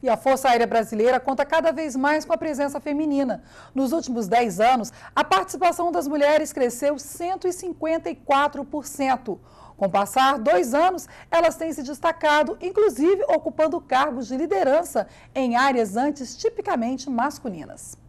E a Força Aérea Brasileira conta cada vez mais com a presença feminina. Nos últimos 10 anos, a participação das mulheres cresceu 154%. Com o passar dois anos, elas têm se destacado, inclusive ocupando cargos de liderança em áreas antes tipicamente masculinas.